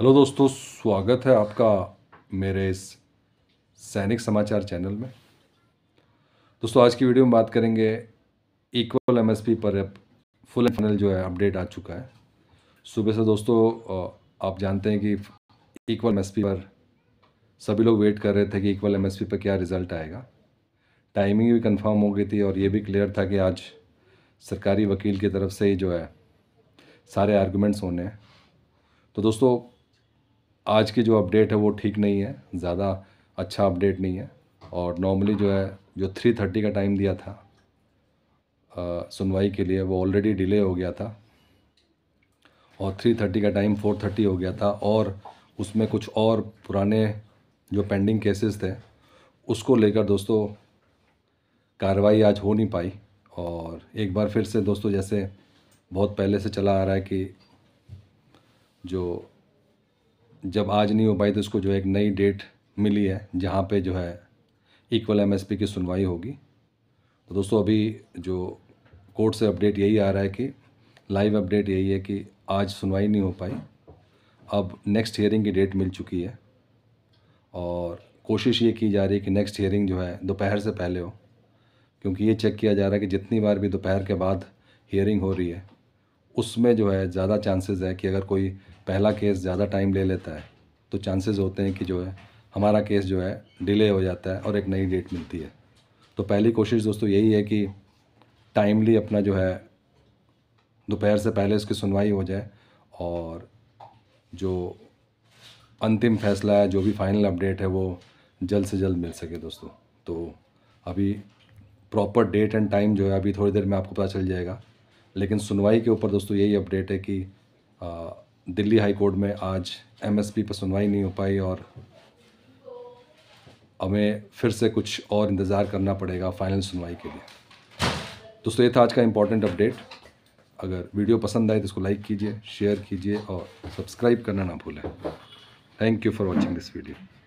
hello दोस्तों स्वागत है आपका मेरे इस सैनिक समाचार चैनल में दोस्तों आज की वीडियो में बात करेंगे इक्वल एमएसपी पर अब फुल फाइनल जो है अपडेट आ चुका है सुबह से दोस्तों आप जानते हैं कि इक्वल एमएसपी पर सभी लोग वेट कर रहे थे कि इक्वल एमएसपी पर क्या रिजल्ट आएगा टाइमिंग भी कंफर्म हो गई थी और ये भी क्लियर था कि आज सरकारी वकील की तरफ से ही जो है सारे आर्गूमेंट्स होने हैं तो दोस्तों आज की जो अपडेट है वो ठीक नहीं है ज़्यादा अच्छा अपडेट नहीं है और नॉर्मली जो है जो थ्री थर्टी का टाइम दिया था सुनवाई के लिए वो ऑलरेडी डिले हो गया था और थ्री थर्टी का टाइम फोर थर्टी हो गया था और उसमें कुछ और पुराने जो पेंडिंग केसेस थे उसको लेकर दोस्तों कार्रवाई आज हो नहीं पाई और एक बार फिर से दोस्तों जैसे बहुत पहले से चला आ रहा है कि जो जब आज नहीं हो पाई तो इसको जो है एक नई डेट मिली है जहाँ पे जो है इक्वल एमएसपी की सुनवाई होगी तो दोस्तों अभी जो कोर्ट से अपडेट यही आ रहा है कि लाइव अपडेट यही है कि आज सुनवाई नहीं हो पाई अब नेक्स्ट हियरिंग की डेट मिल चुकी है और कोशिश ये की जा रही है कि नेक्स्ट हियरिंग जो है दोपहर से पहले हो क्योंकि ये चेक किया जा रहा है कि जितनी बार भी दोपहर के बाद हियरिंग हो रही है उसमें जो है ज़्यादा चांसेस है कि अगर कोई पहला केस ज़्यादा टाइम ले लेता है तो चांसेस होते हैं कि जो है हमारा केस जो है डिले हो जाता है और एक नई डेट मिलती है तो पहली कोशिश दोस्तों यही है कि टाइमली अपना जो है दोपहर से पहले उसकी सुनवाई हो जाए और जो अंतिम फैसला है जो भी फाइनल अपडेट है वो जल्द से जल्द मिल सके दोस्तों तो अभी प्रॉपर डेट एंड टाइम जो है अभी थोड़ी देर में आपको पता चल जाएगा लेकिन सुनवाई के ऊपर दोस्तों यही अपडेट है कि आ, दिल्ली हाई कोर्ट में आज एमएसपी पर सुनवाई नहीं हो पाई और हमें फिर से कुछ और इंतज़ार करना पड़ेगा फाइनल सुनवाई के लिए दोस्तों ये था आज का इम्पोर्टेंट अपडेट अगर वीडियो पसंद आए तो इसको लाइक कीजिए शेयर कीजिए और सब्सक्राइब करना ना भूलें thank you for watching this video